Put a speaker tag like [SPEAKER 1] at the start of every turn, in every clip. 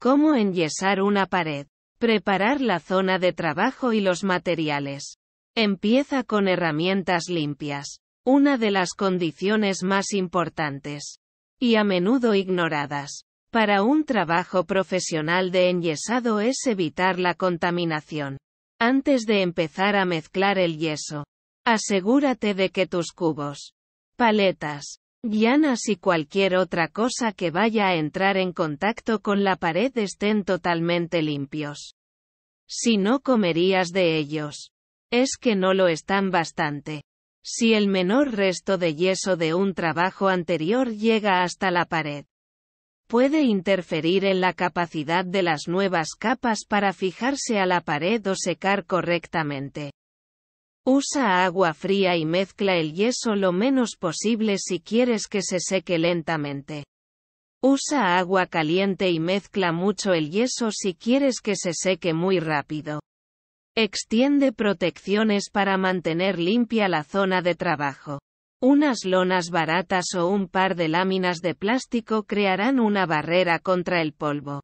[SPEAKER 1] Cómo enyesar una pared. Preparar la zona de trabajo y los materiales. Empieza con herramientas limpias, una de las condiciones más importantes y a menudo ignoradas. Para un trabajo profesional de enyesado es evitar la contaminación. Antes de empezar a mezclar el yeso, asegúrate de que tus cubos, paletas, Guianas y cualquier otra cosa que vaya a entrar en contacto con la pared estén totalmente limpios. Si no comerías de ellos. Es que no lo están bastante. Si el menor resto de yeso de un trabajo anterior llega hasta la pared, puede interferir en la capacidad de las nuevas capas para fijarse a la pared o secar correctamente. Usa agua fría y mezcla el yeso lo menos posible si quieres que se seque lentamente. Usa agua caliente y mezcla mucho el yeso si quieres que se seque muy rápido. Extiende protecciones para mantener limpia la zona de trabajo. Unas lonas baratas o un par de láminas de plástico crearán una barrera contra el polvo.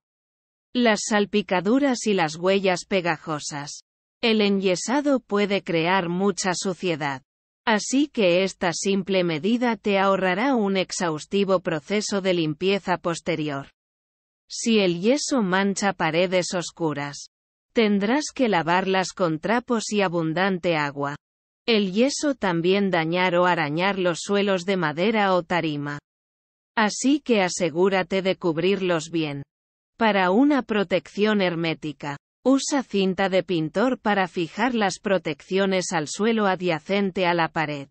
[SPEAKER 1] Las salpicaduras y las huellas pegajosas. El enyesado puede crear mucha suciedad. Así que esta simple medida te ahorrará un exhaustivo proceso de limpieza posterior. Si el yeso mancha paredes oscuras, tendrás que lavarlas con trapos y abundante agua. El yeso también dañar o arañar los suelos de madera o tarima. Así que asegúrate de cubrirlos bien. Para una protección hermética. Usa cinta de pintor para fijar las protecciones al suelo adyacente a la pared.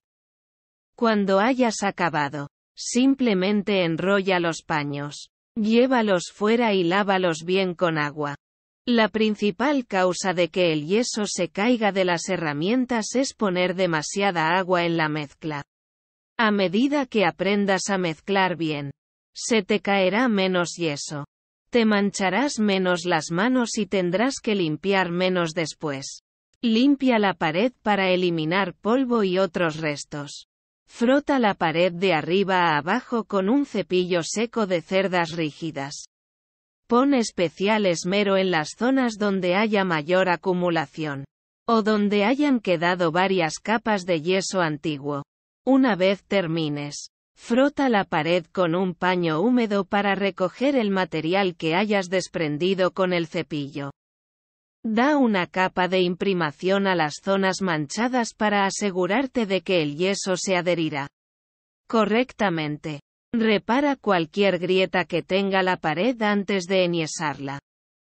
[SPEAKER 1] Cuando hayas acabado, simplemente enrolla los paños. Llévalos fuera y lávalos bien con agua. La principal causa de que el yeso se caiga de las herramientas es poner demasiada agua en la mezcla. A medida que aprendas a mezclar bien, se te caerá menos yeso. Te mancharás menos las manos y tendrás que limpiar menos después. Limpia la pared para eliminar polvo y otros restos. Frota la pared de arriba a abajo con un cepillo seco de cerdas rígidas. Pon especial esmero en las zonas donde haya mayor acumulación. O donde hayan quedado varias capas de yeso antiguo. Una vez termines, Frota la pared con un paño húmedo para recoger el material que hayas desprendido con el cepillo. Da una capa de imprimación a las zonas manchadas para asegurarte de que el yeso se adherirá correctamente. Repara cualquier grieta que tenga la pared antes de eniesarla.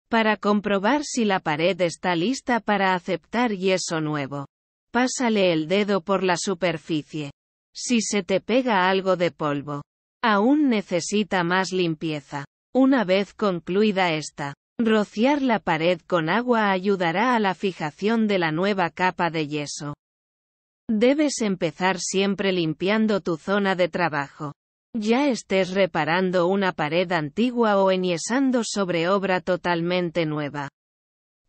[SPEAKER 1] Para comprobar si la pared está lista para aceptar yeso nuevo, pásale el dedo por la superficie. Si se te pega algo de polvo, aún necesita más limpieza. Una vez concluida esta, rociar la pared con agua ayudará a la fijación de la nueva capa de yeso. Debes empezar siempre limpiando tu zona de trabajo. Ya estés reparando una pared antigua o eniesando sobre obra totalmente nueva.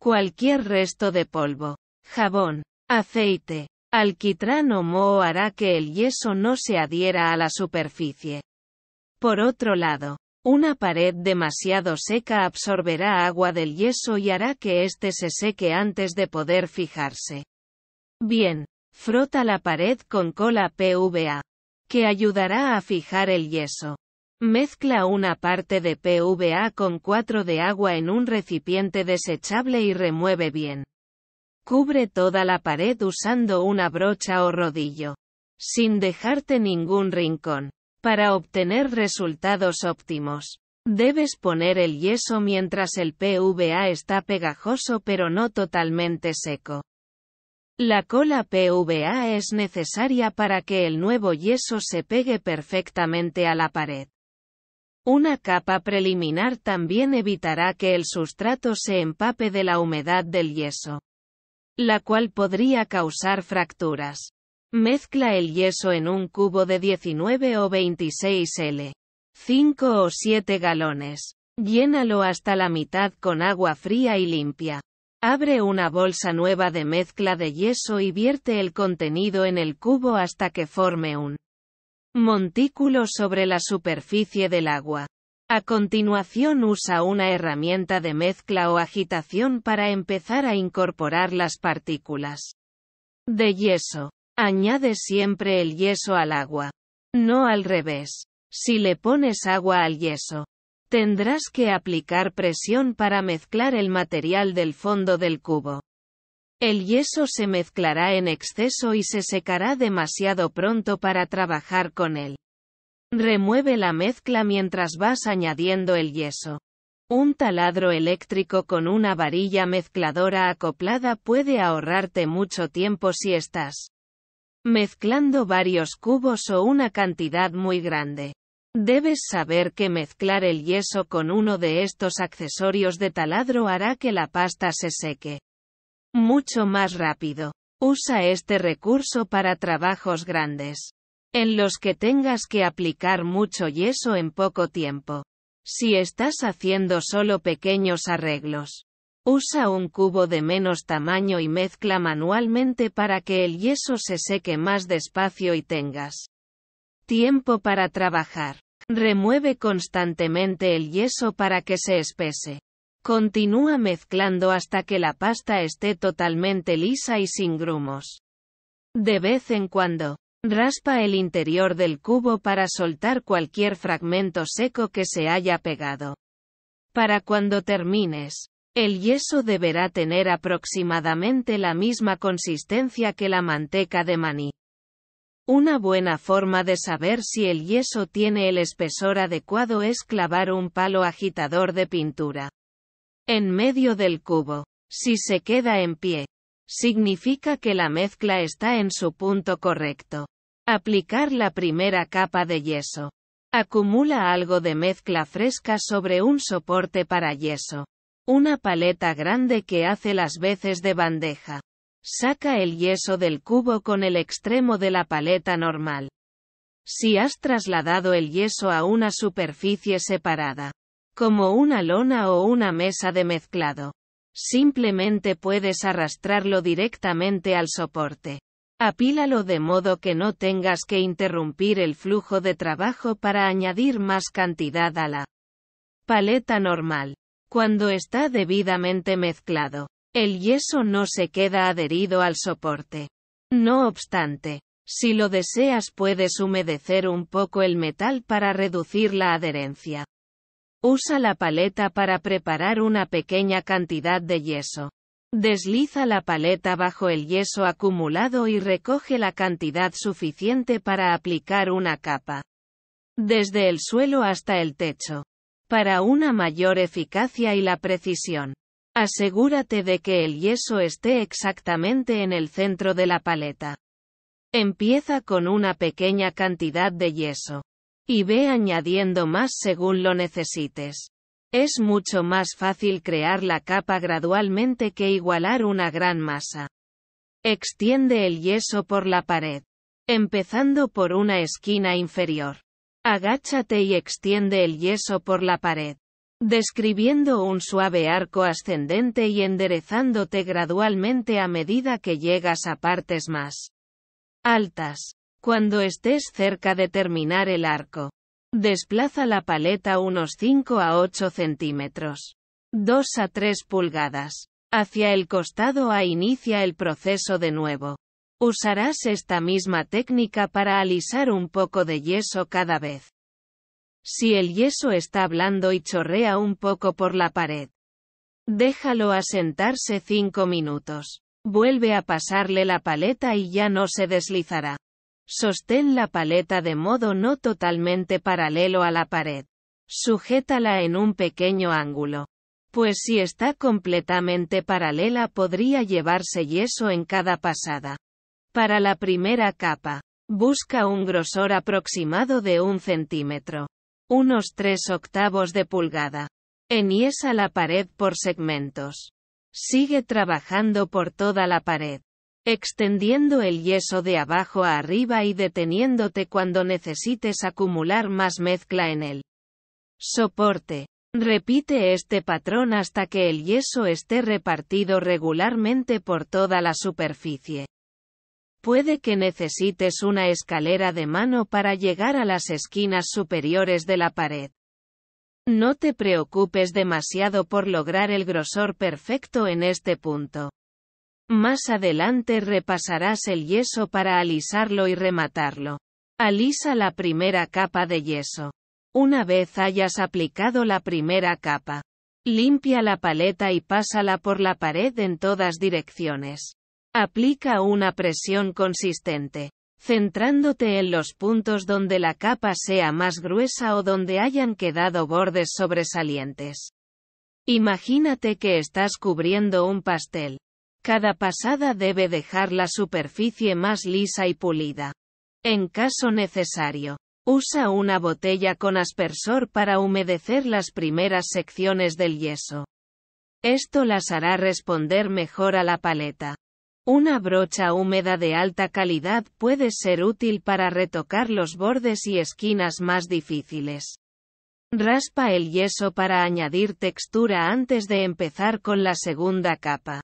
[SPEAKER 1] Cualquier resto de polvo, jabón, aceite, Alquitrán o moho hará que el yeso no se adhiera a la superficie. Por otro lado, una pared demasiado seca absorberá agua del yeso y hará que éste se seque antes de poder fijarse. Bien, frota la pared con cola PVA, que ayudará a fijar el yeso. Mezcla una parte de PVA con 4 de agua en un recipiente desechable y remueve bien. Cubre toda la pared usando una brocha o rodillo. Sin dejarte ningún rincón. Para obtener resultados óptimos, debes poner el yeso mientras el PVA está pegajoso pero no totalmente seco. La cola PVA es necesaria para que el nuevo yeso se pegue perfectamente a la pared. Una capa preliminar también evitará que el sustrato se empape de la humedad del yeso la cual podría causar fracturas. Mezcla el yeso en un cubo de 19 o 26 L. 5 o 7 galones. Llénalo hasta la mitad con agua fría y limpia. Abre una bolsa nueva de mezcla de yeso y vierte el contenido en el cubo hasta que forme un montículo sobre la superficie del agua. A continuación usa una herramienta de mezcla o agitación para empezar a incorporar las partículas de yeso. Añade siempre el yeso al agua. No al revés. Si le pones agua al yeso, tendrás que aplicar presión para mezclar el material del fondo del cubo. El yeso se mezclará en exceso y se secará demasiado pronto para trabajar con él. Remueve la mezcla mientras vas añadiendo el yeso. Un taladro eléctrico con una varilla mezcladora acoplada puede ahorrarte mucho tiempo si estás mezclando varios cubos o una cantidad muy grande. Debes saber que mezclar el yeso con uno de estos accesorios de taladro hará que la pasta se seque mucho más rápido. Usa este recurso para trabajos grandes en los que tengas que aplicar mucho yeso en poco tiempo. Si estás haciendo solo pequeños arreglos, usa un cubo de menos tamaño y mezcla manualmente para que el yeso se seque más despacio y tengas tiempo para trabajar. Remueve constantemente el yeso para que se espese. Continúa mezclando hasta que la pasta esté totalmente lisa y sin grumos. De vez en cuando, Raspa el interior del cubo para soltar cualquier fragmento seco que se haya pegado. Para cuando termines, el yeso deberá tener aproximadamente la misma consistencia que la manteca de maní. Una buena forma de saber si el yeso tiene el espesor adecuado es clavar un palo agitador de pintura. En medio del cubo, si se queda en pie, significa que la mezcla está en su punto correcto. Aplicar la primera capa de yeso. Acumula algo de mezcla fresca sobre un soporte para yeso. Una paleta grande que hace las veces de bandeja. Saca el yeso del cubo con el extremo de la paleta normal. Si has trasladado el yeso a una superficie separada, como una lona o una mesa de mezclado, simplemente puedes arrastrarlo directamente al soporte. Apílalo de modo que no tengas que interrumpir el flujo de trabajo para añadir más cantidad a la paleta normal. Cuando está debidamente mezclado, el yeso no se queda adherido al soporte. No obstante, si lo deseas puedes humedecer un poco el metal para reducir la adherencia. Usa la paleta para preparar una pequeña cantidad de yeso. Desliza la paleta bajo el yeso acumulado y recoge la cantidad suficiente para aplicar una capa. Desde el suelo hasta el techo. Para una mayor eficacia y la precisión. Asegúrate de que el yeso esté exactamente en el centro de la paleta. Empieza con una pequeña cantidad de yeso. Y ve añadiendo más según lo necesites. Es mucho más fácil crear la capa gradualmente que igualar una gran masa. Extiende el yeso por la pared. Empezando por una esquina inferior. Agáchate y extiende el yeso por la pared. Describiendo un suave arco ascendente y enderezándote gradualmente a medida que llegas a partes más altas. Cuando estés cerca de terminar el arco, Desplaza la paleta unos 5 a 8 centímetros. 2 a 3 pulgadas. Hacia el costado A inicia el proceso de nuevo. Usarás esta misma técnica para alisar un poco de yeso cada vez. Si el yeso está blando y chorrea un poco por la pared, déjalo asentarse 5 minutos. Vuelve a pasarle la paleta y ya no se deslizará. Sostén la paleta de modo no totalmente paralelo a la pared. Sujétala en un pequeño ángulo. Pues si está completamente paralela podría llevarse yeso en cada pasada. Para la primera capa, busca un grosor aproximado de un centímetro. Unos tres octavos de pulgada. Eniesa la pared por segmentos. Sigue trabajando por toda la pared extendiendo el yeso de abajo a arriba y deteniéndote cuando necesites acumular más mezcla en el soporte. Repite este patrón hasta que el yeso esté repartido regularmente por toda la superficie. Puede que necesites una escalera de mano para llegar a las esquinas superiores de la pared. No te preocupes demasiado por lograr el grosor perfecto en este punto. Más adelante repasarás el yeso para alisarlo y rematarlo. Alisa la primera capa de yeso. Una vez hayas aplicado la primera capa, limpia la paleta y pásala por la pared en todas direcciones. Aplica una presión consistente, centrándote en los puntos donde la capa sea más gruesa o donde hayan quedado bordes sobresalientes. Imagínate que estás cubriendo un pastel. Cada pasada debe dejar la superficie más lisa y pulida. En caso necesario, usa una botella con aspersor para humedecer las primeras secciones del yeso. Esto las hará responder mejor a la paleta. Una brocha húmeda de alta calidad puede ser útil para retocar los bordes y esquinas más difíciles. Raspa el yeso para añadir textura antes de empezar con la segunda capa.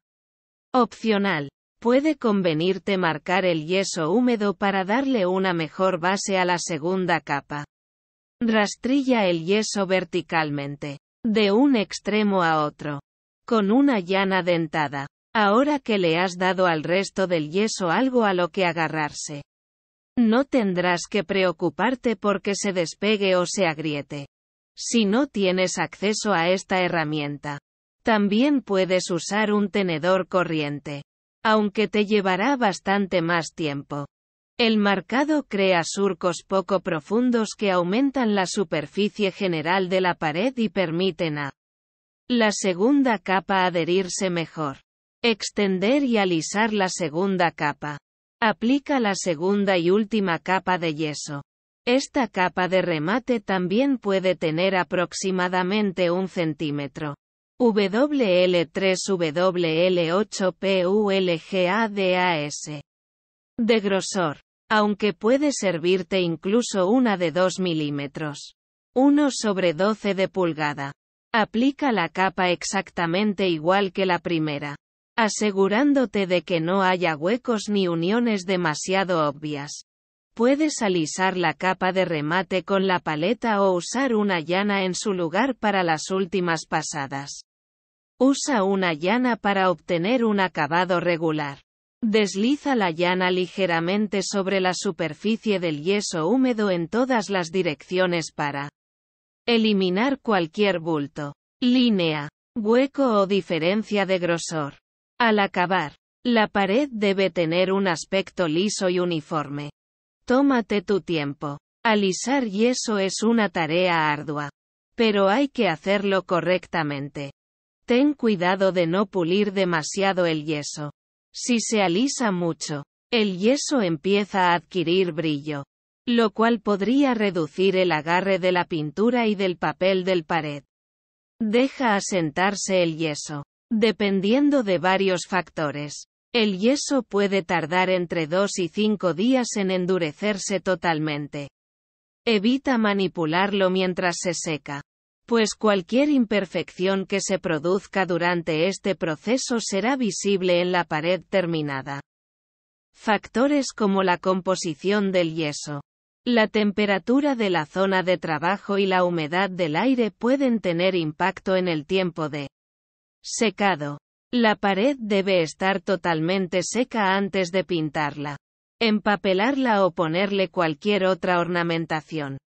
[SPEAKER 1] Opcional. Puede convenirte marcar el yeso húmedo para darle una mejor base a la segunda capa. Rastrilla el yeso verticalmente, de un extremo a otro, con una llana dentada. Ahora que le has dado al resto del yeso algo a lo que agarrarse. No tendrás que preocuparte porque se despegue o se agriete. Si no tienes acceso a esta herramienta, también puedes usar un tenedor corriente. Aunque te llevará bastante más tiempo. El marcado crea surcos poco profundos que aumentan la superficie general de la pared y permiten a la segunda capa adherirse mejor. Extender y alisar la segunda capa. Aplica la segunda y última capa de yeso. Esta capa de remate también puede tener aproximadamente un centímetro WL3WL8PULGADAS. De grosor. Aunque puede servirte incluso una de 2 milímetros. 1 sobre 12 de pulgada. Aplica la capa exactamente igual que la primera. Asegurándote de que no haya huecos ni uniones demasiado obvias. Puedes alisar la capa de remate con la paleta o usar una llana en su lugar para las últimas pasadas. Usa una llana para obtener un acabado regular. Desliza la llana ligeramente sobre la superficie del yeso húmedo en todas las direcciones para eliminar cualquier bulto, línea, hueco o diferencia de grosor. Al acabar, la pared debe tener un aspecto liso y uniforme. Tómate tu tiempo. Alisar yeso es una tarea ardua. Pero hay que hacerlo correctamente. Ten cuidado de no pulir demasiado el yeso. Si se alisa mucho, el yeso empieza a adquirir brillo, lo cual podría reducir el agarre de la pintura y del papel del pared. Deja asentarse el yeso. Dependiendo de varios factores, el yeso puede tardar entre 2 y 5 días en endurecerse totalmente. Evita manipularlo mientras se seca pues cualquier imperfección que se produzca durante este proceso será visible en la pared terminada. Factores como la composición del yeso, la temperatura de la zona de trabajo y la humedad del aire pueden tener impacto en el tiempo de secado. La pared debe estar totalmente seca antes de pintarla, empapelarla o ponerle cualquier otra ornamentación.